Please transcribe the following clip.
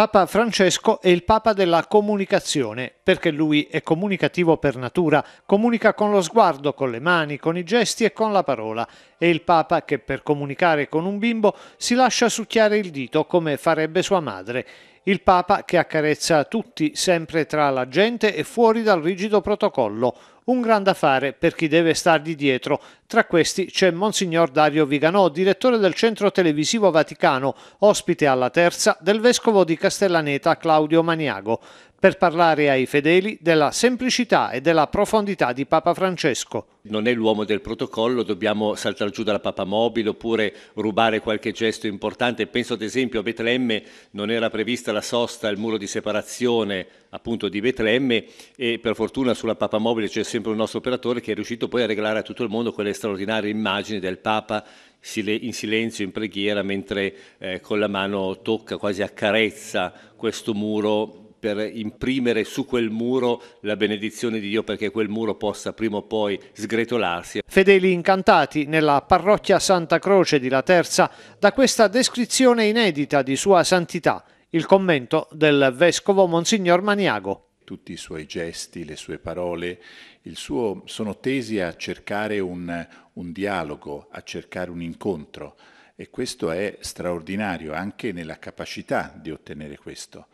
Papa Francesco è il Papa della comunicazione, perché lui è comunicativo per natura, comunica con lo sguardo, con le mani, con i gesti e con la parola. È il Papa che per comunicare con un bimbo si lascia succhiare il dito come farebbe sua madre. Il Papa che accarezza tutti sempre tra la gente e fuori dal rigido protocollo. Un grande affare per chi deve stargli dietro. Tra questi c'è Monsignor Dario Viganò, direttore del Centro Televisivo Vaticano, ospite alla terza del Vescovo di Castellaneta Claudio Maniago per parlare ai fedeli della semplicità e della profondità di Papa Francesco. Non è l'uomo del protocollo, dobbiamo saltare giù dalla Papa Mobile oppure rubare qualche gesto importante. Penso ad esempio a Betlemme, non era prevista la sosta al muro di separazione appunto di Betlemme e per fortuna sulla Papa Mobile c'è sempre un nostro operatore che è riuscito poi a regalare a tutto il mondo quelle straordinarie immagini del Papa in silenzio, in preghiera, mentre eh, con la mano tocca, quasi accarezza questo muro per imprimere su quel muro la benedizione di Dio perché quel muro possa prima o poi sgretolarsi. Fedeli incantati nella parrocchia Santa Croce di La Terza da questa descrizione inedita di Sua Santità, il commento del Vescovo Monsignor Maniago. Tutti i suoi gesti, le sue parole, il suo, sono tesi a cercare un, un dialogo, a cercare un incontro e questo è straordinario anche nella capacità di ottenere questo.